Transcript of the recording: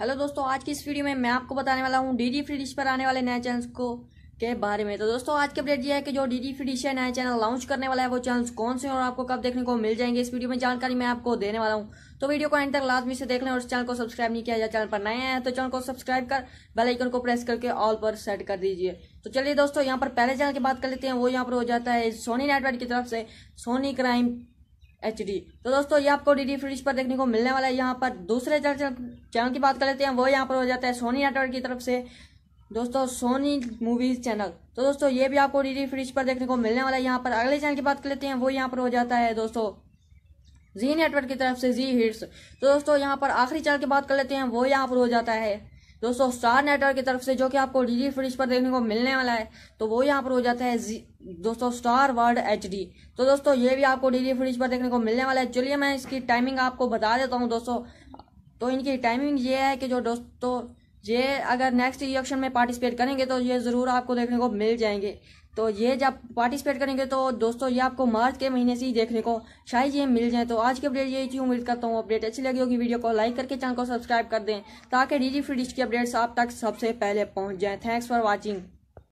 hello दोस्तों आज की इस वीडियो में मैं आपको बताने वाला हूँ डीडी फ्री डिश पर आने वाले नए चैनल्स को के बारे में तो दोस्तों आज की अपडेट ये है कि जो डीडी फ्री डिश है नया चैनल लॉन्च करने वाला है वो चैनल्स कौन से और आपको कब देखने को मिल जाएंगे इस वीडियो में जानकारी मैं आपको देने वाला हूँ तो वीडियो को एंड तक लाजमी से देख लें और चैनल को सब्सक्राइब नहीं किया जाए चैनल पर नए हैं तो चैनल को सब्सक्राइब कर बेलाइकन को प्रेस करके ऑल पर सेट कर दीजिए तो चलिए दोस्तों यहाँ पर पहले चैनल की बात कर लेते हैं वो यहाँ पर हो जाता है सोनी नेटवर्क की तरफ से सोनी क्राइम एच डी तो दोस्तों ये आपको डी डी पर देखने को मिलने वाला है यहाँ पर दूसरे चैनल की बात कर लेते हैं वो यहाँ पर हो जाता है सोनी नेटवर्क की तरफ से दोस्तों सोनी मूवीज चैनल तो दोस्तों ये भी आपको डी डी पर देखने को मिलने वाला है यहाँ पर अगले चैनल की बात कर लेते हैं वो यहाँ पर हो जाता है दोस्तों जी नेटवर्क की तरफ से जी हिट्स तो दोस्तों यहाँ पर आखिरी चैनल की बात कर लेते हैं वो यहाँ पर हो जाता है दोस्तों स्टार नेटवर्क की तरफ से जो कि आपको डी डी पर देखने को मिलने वाला है तो वो यहाँ पर हो जाता है जी दोस्तों स्टार वर्ड एच डी तो दोस्तों ये भी आपको डेली फ्रिज पर देखने को मिलने वाला है चलिए मैं इसकी टाइमिंग आपको बता देता हूँ दोस्तों तो इनकी टाइमिंग ये है कि जो दोस्तों ये अगर नेक्स्ट इलेक्शन में पार्टिसिपेट करेंगे तो ये ज़रूर आपको देखने को मिल जाएंगे तो ये जब पार्टिसिपेट करेंगे तो दोस्तों ये आपको मार्च के महीने से ही देखने को शायद ये मिल जाए तो आज की अपडेट यही थी उम्मीद करता हूँ अपडेट अच्छी लगी होगी वीडियो को लाइक करके चैनल को सब्सक्राइब कर दें ताकि डीजी फ्रिज की अपडेट्स आप तक सबसे पहले पहुँच जाएँ थैंक्स फॉर वॉचिंग